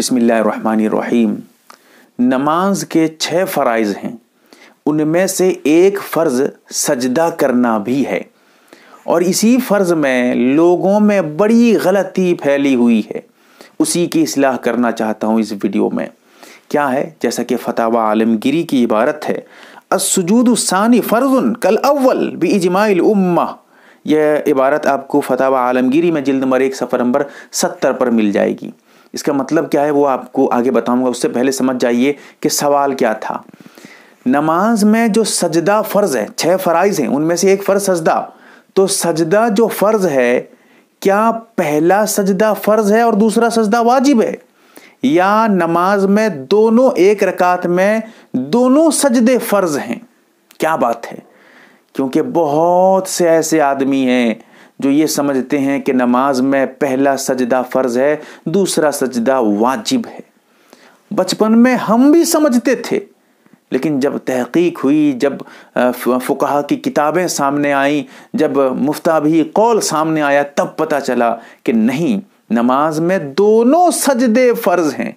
बसमीम नमाज के छः फ़राइज़ हैं उनमें से एक फ़र्ज़ सजदा करना भी है और इसी फ़र्ज़ में लोगों में बड़ी गलती फैली हुई है उसी की असलाह करना चाहता हूँ इस वीडियो में क्या है जैसा कि फतावा आलमगिरी की इबारत है असजूदानी फ़र्ज़ कल अव्वल बी इजमाइल उम्मा यह इबारत आपको फतावा आलमगिरी में जिल्द नंबर एक सफ़र नंबर सत्तर पर मिल जाएगी इसका मतलब क्या है वो आपको आगे बताऊंगा उससे पहले समझ जाइए कि सवाल क्या था नमाज में जो सजदा फ़र्ज़ है छह फ़राइज़ हैं उनमें से एक फ़र्ज़ सजदा तो सजदा जो फ़र्ज़ है क्या पहला सजदा फ़र्ज़ है और दूसरा सजदा वाजिब है या नमाज में दोनों एक रकात में दोनों सजदे फ़र्ज़ हैं क्या बात है क्योंकि बहुत से ऐसे आदमी हैं जो ये समझते हैं कि नमाज में पहला सजदा फ़र्ज है दूसरा सजदा वाजिब है बचपन में हम भी समझते थे लेकिन जब तहकीक हुई जब फुका की किताबें सामने आईं जब मुफ्ता भी कौल सामने आया तब पता चला कि नहीं नमाज में दोनों सजदे फ़र्ज हैं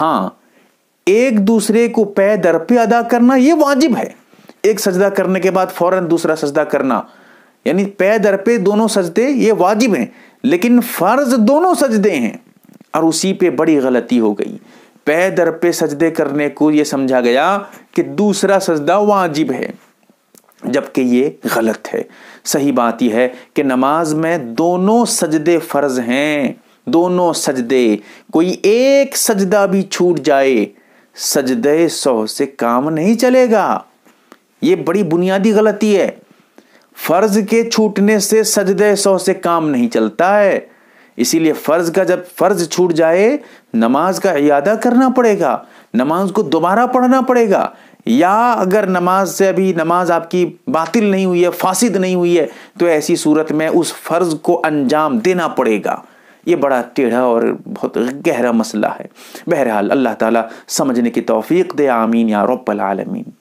हाँ एक दूसरे को पै दर पे अदा करना ये वाजिब है एक सजदा करने के बाद फ़ौरन दूसरा सजदा करना यानी पै दर पे दोनों सजदे ये वाजिब हैं लेकिन फ़र्ज दोनों सजदे हैं और उसी पे बड़ी गलती हो गई पै दर पे सजदे करने को ये समझा गया कि दूसरा सजदा वाजिब है जबकि ये गलत है सही बात यह है कि नमाज में दोनों सजदे फ़र्ज हैं दोनों सजदे कोई एक सजदा भी छूट जाए सजदे सौ से काम नहीं चलेगा ये बड़ी बुनियादी गलती है फर्ज के छूटने से सजदे सौ से काम नहीं चलता है इसीलिए फर्ज का जब फर्ज छूट जाए नमाज का इदा करना पड़ेगा नमाज को दोबारा पढ़ना पड़ेगा या अगर नमाज से अभी नमाज आपकी बातिल नहीं हुई है फासिद नहीं हुई है तो ऐसी सूरत में उस फर्ज को अंजाम देना पड़ेगा ये बड़ा टेढ़ा और बहुत गहरा मसला है बहरहाल अल्लाह ताला समझने की तौफीक दे आमीन या रब्बल आलमीन